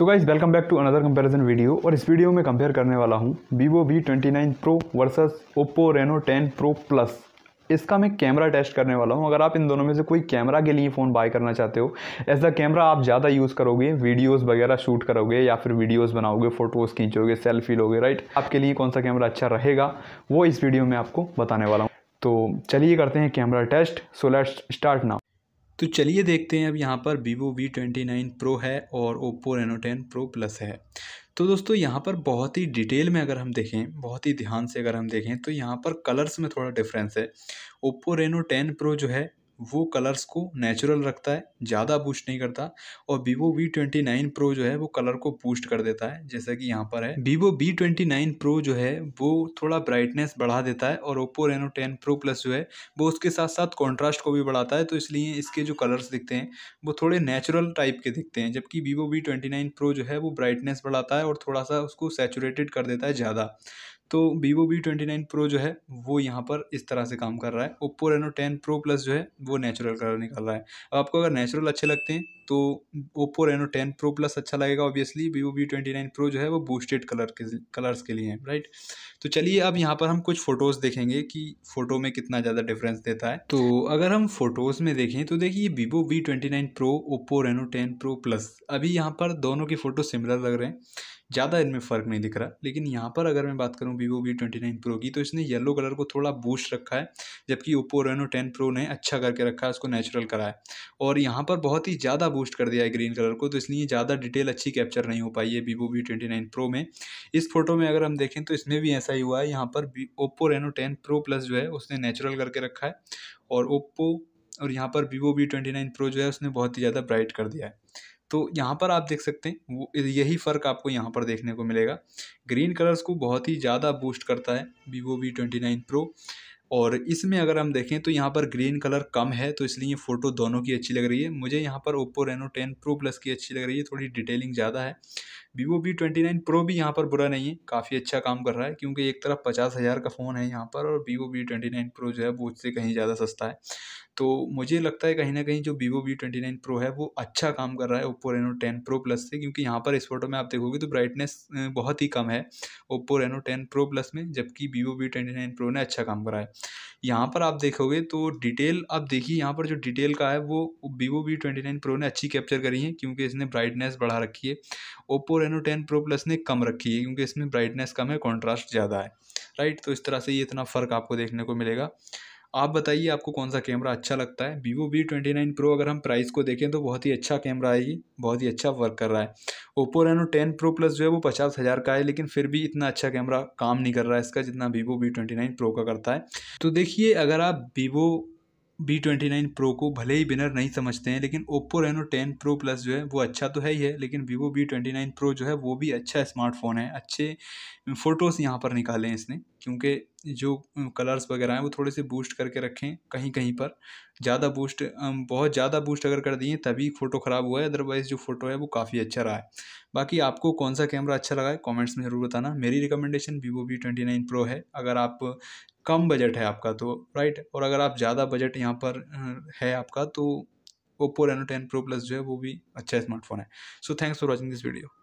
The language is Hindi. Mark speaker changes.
Speaker 1: so guys welcome back to another comparison video और इस वीडियो में कंपेयर करने वाला हूँ Vivo V twenty nine pro versus Oppo Reno ten pro plus इसका मैं कैमरा टेस्ट करने वाला हूँ अगर आप इन दोनों में से कोई कैमरा के लिए फ़ोन बाय करना चाहते हो एज अ कैमरा आप ज़्यादा यूज़ करोगे वीडियोस वगैरह शूट करोगे या फिर वीडियोस बनाओगे फ़ोटोज़ खींचोगे सेल्फी लोगे राइट आपके लिए कौन सा कैमरा अच्छा रहेगा वो इस वीडियो में आपको बताने वाला हूँ तो चलिए करते हैं camera test so let's start now तो चलिए देखते हैं अब यहाँ पर Vivo V twenty nine pro है और Oppo Reno ten pro plus है तो दोस्तों यहाँ पर बहुत ही डिटेल में अगर हम देखें बहुत ही ध्यान से अगर हम देखें तो यहाँ पर कलर्स में थोड़ा डिफरेंस है ओप्पो रेनो टेन प्रो जो है वो कलर्स को नेचुरल रखता है ज़्यादा बूस्ट नहीं करता और Vivo V twenty nine pro जो है वो कलर को बूस्ट कर देता है जैसा कि यहाँ पर है Vivo V twenty nine pro जो है वो थोड़ा ब्राइटनेस बढ़ा देता है और Oppo Reno ten pro plus जो है वो उसके साथ साथ कॉन्ट्रास्ट को भी बढ़ाता है तो इसलिए इसके जो कलर्स दिखते हैं वो थोड़े नेचुरल टाइप के दिखते हैं जबकि Vivo V twenty nine pro जो है वो ब्राइटनेस बढ़ाता है और थोड़ा सा उसको सेचुरेटेड कर देता है ज़्यादा तो Vivo V twenty nine pro जो है वो यहाँ पर इस तरह से काम कर रहा है Oppo Reno ten pro plus जो है वो नेचुरल कलर निकल रहा है अब आपको अगर नेचुरल अच्छे लगते हैं तो Oppo Reno ten pro plus अच्छा लगेगा obviously Vivo V twenty nine pro जो है वो बूस्टेड कलर के कलर्स के लिए हैं राइट तो चलिए अब यहाँ पर हम कुछ फ़ोटोज़ देखेंगे कि फ़ोटो में कितना ज़्यादा डिफरेंस देता है तो अगर हम फ़ोटोज़ में देखें तो देखिए Vivo V twenty nine pro Oppo Reno ten pro plus अभी यहाँ पर दोनों की फ़ोटो सिमिलर लग रहे हैं ज़्यादा इनमें फ़र्क नहीं दिख रहा लेकिन यहाँ पर अगर मैं बात करूँ Vivo V twenty nine pro की तो इसने येलो कलर को थोड़ा बूस्ट रखा है जबकि ओप्पो रेनो टेन प्रो ने अच्छा करके रखा है उसको नेचुरल करा है और यहाँ पर बहुत ही ज़्यादा बूस्ट कर दिया है ग्रीन कलर को तो इसलिए ज़्यादा डिटेल अच्छी कैप्चर नहीं हो पाई है Vivo V twenty nine pro में इस फोटो में अगर हम देखें तो इसमें भी ऐसा ही हुआ है यहाँ पर Oppo Reno ten pro plus जो है उसने नेचुरल करके रखा है और ओप्पो और यहाँ पर Vivo V twenty nine pro जो है उसने बहुत ही ज़्यादा ब्राइट कर दिया है तो यहाँ पर आप देख सकते हैं वो यही फ़र्क आपको यहाँ पर देखने को मिलेगा ग्रीन कलर्स को बहुत ही ज़्यादा बूस्ट करता है Vivo V twenty nine pro और इसमें अगर हम देखें तो यहाँ पर ग्रीन कलर कम है तो इसलिए फ़ोटो दोनों की अच्छी लग रही है मुझे यहाँ पर Oppo Reno ten pro plus की अच्छी लग रही है थोड़ी डिटेलिंग ज़्यादा है Vivo V twenty nine pro भी यहाँ पर बुरा नहीं है काफ़ी अच्छा काम कर रहा है क्योंकि एक तरफ पचास हज़ार का फ़ोन है यहाँ पर और Vivo V twenty nine pro जो है वो उससे कहीं ज़्यादा सस्ता है तो मुझे लगता है कहीं ना कहीं जो Vivo V twenty nine pro है वो अच्छा काम कर रहा है Oppo Reno ten pro plus से क्योंकि यहाँ पर इस फोटो में आप देखोगे तो ब्राइटनेस बहुत ही कम है Oppo Reno ten pro plus में जबकि Vivo V twenty nine pro ने अच्छा काम करा है यहाँ पर आप देखोगे तो डिटेल आप देखिए यहाँ पर जो डिटेल का है वो Vivo V twenty nine pro ने अच्छी कैप्चर करी है क्योंकि इसने ब्राइटनेस बढ़ा रखी है Oppo Reno ten pro plus ने कम रखी है क्योंकि इसमें ब्राइटनेस कम है कॉन्ट्रास्ट ज़्यादा है राइट तो इस तरह से ये इतना फ़र्क आपको देखने को मिलेगा आप बताइए आपको कौन सा कैमरा अच्छा लगता है Vivo V twenty nine pro अगर हम प्राइस को देखें तो बहुत ही अच्छा कैमरा है ये बहुत ही अच्छा वर्क कर रहा है Oppo Reno ten pro plus जो है वो पचास हज़ार का है लेकिन फिर भी इतना अच्छा कैमरा काम नहीं कर रहा है इसका जितना Vivo V twenty nine pro का करता है तो देखिए अगर आप Vivo V twenty nine pro को भले ही बिनर नहीं समझते हैं लेकिन Oppo Reno ten pro plus जो है वो अच्छा तो है ही है लेकिन Vivo V twenty nine pro जो है वो भी अच्छा स्मार्टफोन है अच्छे फ़ोटोज़ यहाँ पर निकाले हैं इसने क्योंकि जो कलर्स वगैरह हैं वो थोड़े से बूस्ट करके रखें कहीं कहीं पर ज़्यादा बूस्ट बहुत ज़्यादा बूस्ट अगर कर दिए तभी फ़ोटो ख़राब हुआ है अदरवाइज़ जो फ़ोटो है वो काफ़ी अच्छा रहा है बाकी आपको कौन सा कैमरा अच्छा लगा है कमेंट्स में ज़रूर बताना मेरी recommendation Vivo V twenty nine pro है अगर आप कम बजट है आपका तो राइट और अगर आप ज़्यादा बजट यहाँ पर है आपका तो Oppo Reno ten pro plus जो है वो भी अच्छा स्मार्टफोन है so thanks for watching this video